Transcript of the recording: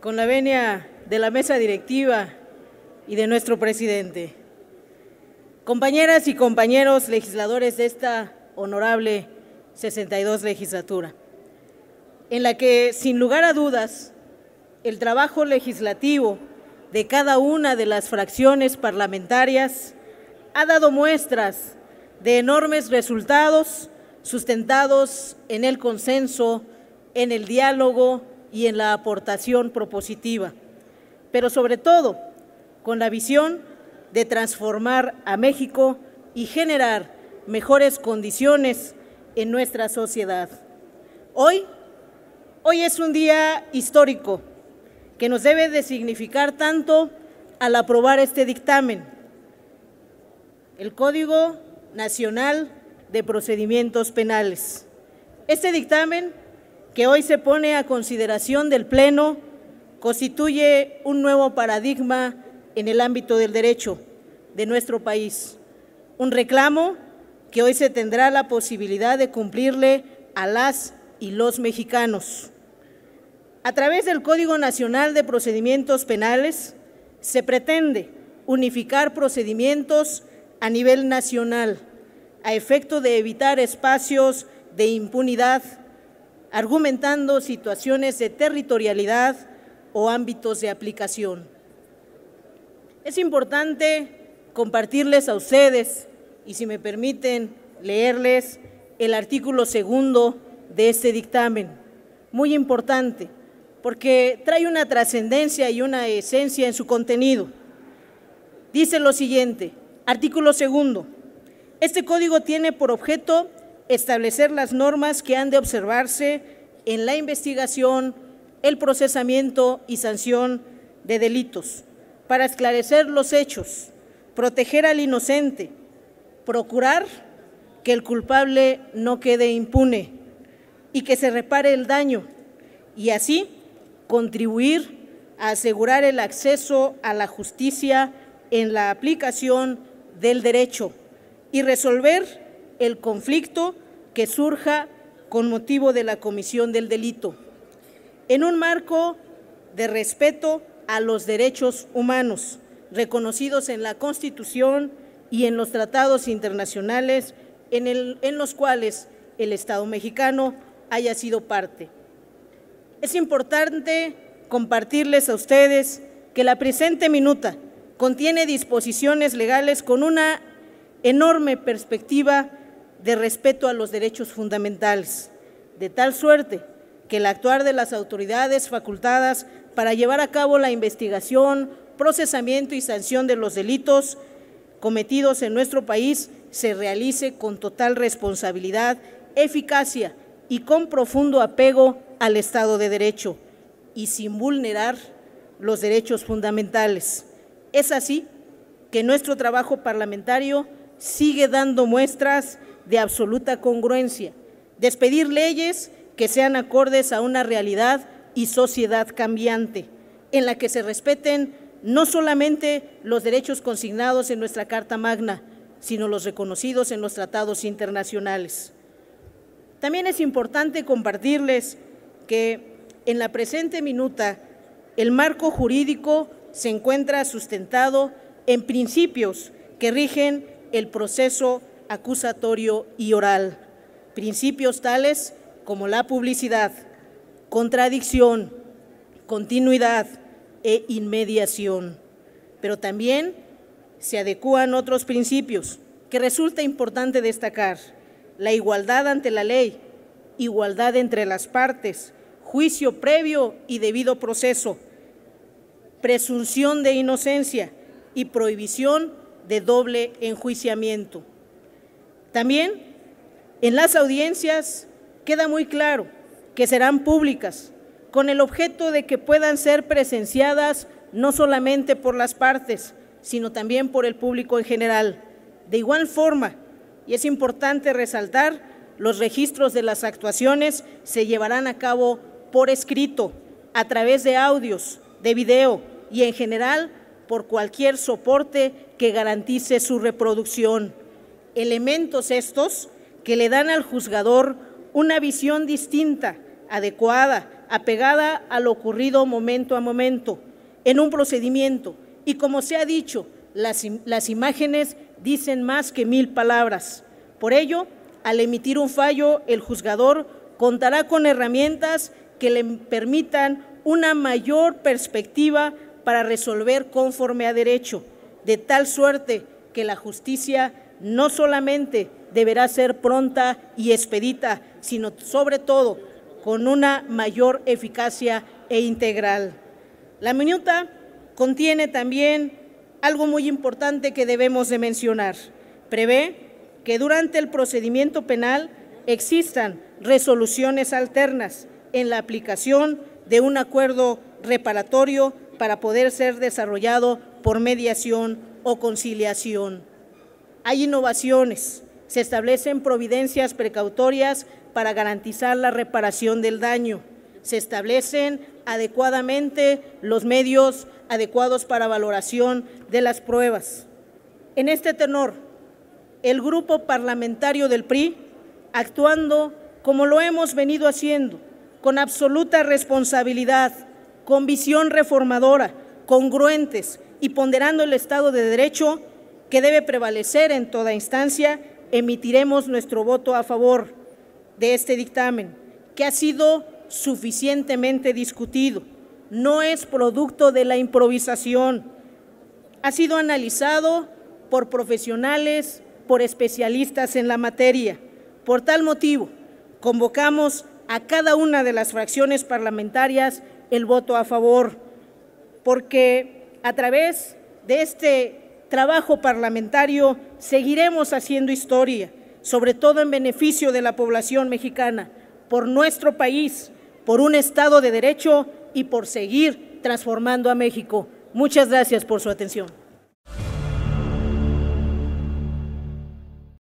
con la venia de la mesa directiva y de nuestro presidente. Compañeras y compañeros legisladores de esta honorable 62 legislatura, en la que sin lugar a dudas el trabajo legislativo de cada una de las fracciones parlamentarias ha dado muestras de enormes resultados sustentados en el consenso, en el diálogo y en la aportación propositiva, pero sobre todo con la visión de transformar a México y generar mejores condiciones en nuestra sociedad. Hoy, hoy es un día histórico que nos debe de significar tanto al aprobar este dictamen, el Código Nacional de Procedimientos Penales. Este dictamen que hoy se pone a consideración del Pleno constituye un nuevo paradigma en el ámbito del derecho de nuestro país. Un reclamo que hoy se tendrá la posibilidad de cumplirle a las y los mexicanos. A través del Código Nacional de Procedimientos Penales se pretende unificar procedimientos a nivel nacional a efecto de evitar espacios de impunidad argumentando situaciones de territorialidad o ámbitos de aplicación. Es importante compartirles a ustedes, y si me permiten leerles, el artículo segundo de este dictamen, muy importante, porque trae una trascendencia y una esencia en su contenido. Dice lo siguiente, artículo segundo, este código tiene por objeto establecer las normas que han de observarse en la investigación, el procesamiento y sanción de delitos, para esclarecer los hechos, proteger al inocente, procurar que el culpable no quede impune y que se repare el daño y así contribuir a asegurar el acceso a la justicia en la aplicación del derecho y resolver el conflicto que surja con motivo de la comisión del delito, en un marco de respeto a los derechos humanos reconocidos en la Constitución y en los tratados internacionales en, los cuales el Estado mexicano haya sido parte. Es importante compartirles a ustedes que la presente minuta contiene disposiciones legales con una enorme perspectiva de respeto a los derechos fundamentales, de tal suerte que el actuar de las autoridades facultadas para llevar a cabo la investigación, procesamiento y sanción de los delitos cometidos en nuestro país se realice con total responsabilidad, eficacia y con profundo apego al Estado de Derecho y sin vulnerar los derechos fundamentales. Es así que nuestro trabajo parlamentario sigue dando muestras de absoluta congruencia, despedir leyes que sean acordes a una realidad y sociedad cambiante, en la que se respeten no solamente los derechos consignados en nuestra Carta Magna, sino los reconocidos en los tratados internacionales. También es importante compartirles que en la presente minuta el marco jurídico se encuentra sustentado en principios que rigen el proceso acusatorio y oral. Principios tales como la publicidad, contradicción, continuidad e inmediación. Pero también se adecúan otros principios que resulta importante destacar. La igualdad ante la ley, igualdad entre las partes, juicio previo y debido proceso, presunción de inocencia y prohibición de doble enjuiciamiento. También en las audiencias queda muy claro que serán públicas, con el objeto de que puedan ser presenciadas no solamente por las partes, sino también por el público en general. De igual forma, y es importante resaltar, los registros de las actuaciones se llevarán a cabo por escrito, a través de audios, de video y en general por cualquier soporte que garantice su reproducción elementos estos que le dan al juzgador una visión distinta, adecuada, apegada a lo ocurrido momento a momento en un procedimiento. Y como se ha dicho, las, las imágenes dicen más que mil palabras. Por ello, al emitir un fallo, el juzgador contará con herramientas que le permitan una mayor perspectiva para resolver conforme a derecho, de tal suerte que la justicia no solamente deberá ser pronta y expedita, sino sobre todo con una mayor eficacia e integral. La minuta contiene también algo muy importante que debemos de mencionar. Prevé que durante el procedimiento penal existan resoluciones alternas en la aplicación de un acuerdo reparatorio para poder ser desarrollado por mediación o conciliación. Hay innovaciones, se establecen providencias precautorias para garantizar la reparación del daño, se establecen adecuadamente los medios adecuados para valoración de las pruebas. En este tenor, el grupo parlamentario del PRI, actuando como lo hemos venido haciendo, con absoluta responsabilidad, con visión reformadora, congruentes y ponderando el Estado de Derecho, que debe prevalecer en toda instancia, emitiremos nuestro voto a favor de este dictamen, que ha sido suficientemente discutido, no es producto de la improvisación, ha sido analizado por profesionales, por especialistas en la materia. Por tal motivo, convocamos a cada una de las fracciones parlamentarias el voto a favor, porque a través de este trabajo parlamentario seguiremos haciendo historia, sobre todo en beneficio de la población mexicana, por nuestro país, por un Estado de Derecho y por seguir transformando a México. Muchas gracias por su atención.